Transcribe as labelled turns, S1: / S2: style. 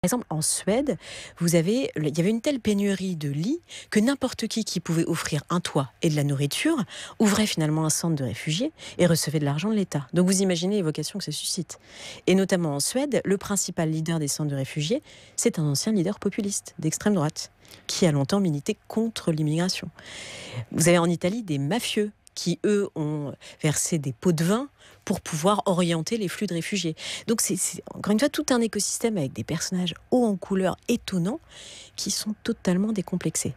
S1: Par exemple, en Suède, vous avez, il y avait une telle pénurie de lits que n'importe qui qui pouvait offrir un toit et de la nourriture ouvrait finalement un centre de réfugiés et recevait de l'argent de l'État. Donc vous imaginez l'évocation que ça suscite. Et notamment en Suède, le principal leader des centres de réfugiés, c'est un ancien leader populiste d'extrême droite qui a longtemps milité contre l'immigration. Vous avez en Italie des mafieux qui, eux, ont versé des pots de vin pour pouvoir orienter les flux de réfugiés. Donc c'est encore une fois tout un écosystème avec des personnages hauts en couleur étonnants qui sont totalement décomplexés.